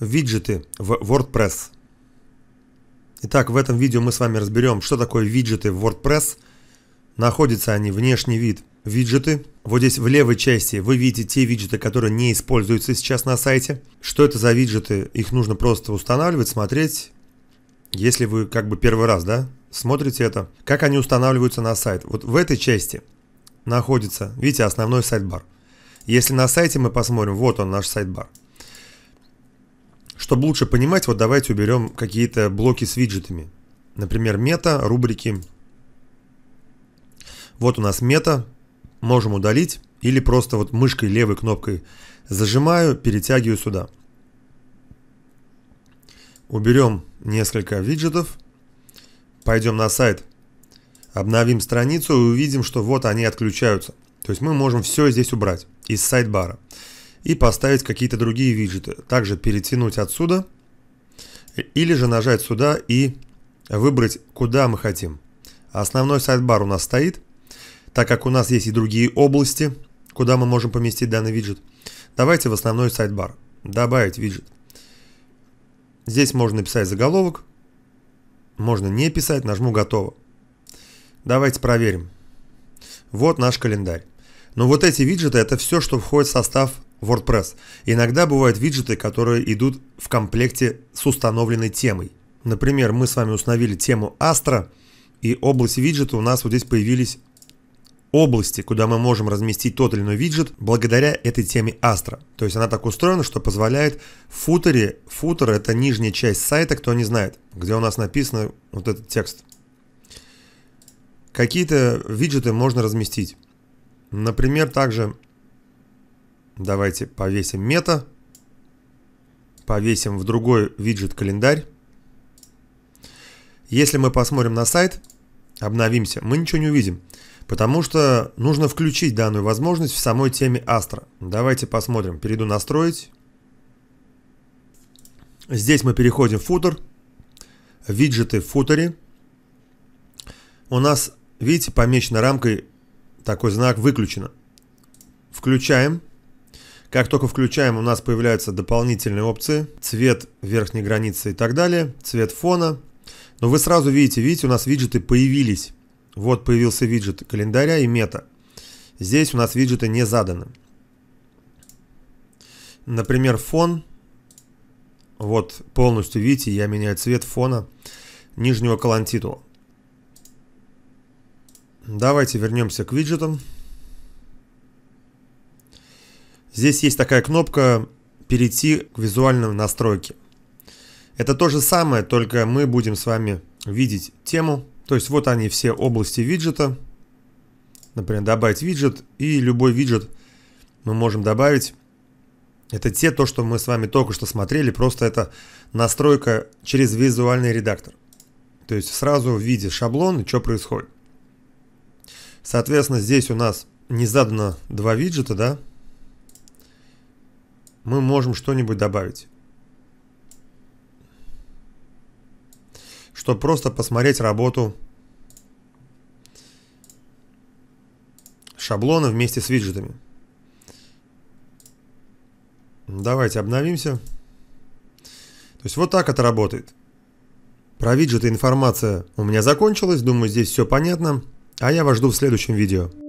Виджеты в WordPress. Итак, в этом видео мы с вами разберем, что такое виджеты в WordPress. Находятся они внешний вид виджеты. Вот здесь в левой части вы видите те виджеты, которые не используются сейчас на сайте. Что это за виджеты? Их нужно просто устанавливать, смотреть. Если вы как бы первый раз, да, смотрите это. Как они устанавливаются на сайт? Вот в этой части находится, видите, основной сайт-бар. Если на сайте мы посмотрим, вот он наш сайт-бар. Чтобы лучше понимать, вот давайте уберем какие-то блоки с виджетами. Например, мета, рубрики. Вот у нас мета. Можем удалить или просто вот мышкой левой кнопкой зажимаю, перетягиваю сюда. Уберем несколько виджетов. Пойдем на сайт. Обновим страницу и увидим, что вот они отключаются. То есть мы можем все здесь убрать из сайт-бара и поставить какие-то другие виджеты. Также перетянуть отсюда или же нажать сюда и выбрать, куда мы хотим. Основной сайт-бар у нас стоит, так как у нас есть и другие области, куда мы можем поместить данный виджет. Давайте в основной сайт-бар. Добавить виджет. Здесь можно написать заголовок, можно не писать, нажму «Готово». Давайте проверим. Вот наш календарь. Но вот эти виджеты – это все, что входит в состав WordPress. Иногда бывают виджеты, которые идут в комплекте с установленной темой. Например, мы с вами установили тему Astra, и область виджета у нас вот здесь появились области, куда мы можем разместить тот или иной виджет благодаря этой теме Astra. То есть она так устроена, что позволяет в футере, футер это нижняя часть сайта, кто не знает, где у нас написано вот этот текст. Какие-то виджеты можно разместить. Например, также Давайте повесим мета. Повесим в другой виджет календарь. Если мы посмотрим на сайт, обновимся, мы ничего не увидим. Потому что нужно включить данную возможность в самой теме Astra. Давайте посмотрим. Перейду настроить. Здесь мы переходим в футер. Виджеты в футере. У нас, видите, помечена рамкой такой знак выключено. Включаем. Как только включаем, у нас появляются дополнительные опции. Цвет верхней границы и так далее. Цвет фона. Но вы сразу видите, видите, у нас виджеты появились. Вот появился виджет календаря и мета. Здесь у нас виджеты не заданы. Например, фон. Вот полностью, видите, я меняю цвет фона нижнего колонтитула. Давайте вернемся к виджетам. Здесь есть такая кнопка «Перейти к визуальной настройке». Это то же самое, только мы будем с вами видеть тему. То есть вот они все области виджета. Например, добавить виджет и любой виджет мы можем добавить. Это те, то, что мы с вами только что смотрели, просто это настройка через визуальный редактор. То есть сразу в виде шаблон, и что происходит. Соответственно, здесь у нас не задано два виджета, да, мы можем что-нибудь добавить. чтобы просто посмотреть работу шаблона вместе с виджетами. Давайте обновимся. То есть вот так это работает. Про виджеты информация у меня закончилась. Думаю, здесь все понятно. А я вас жду в следующем видео.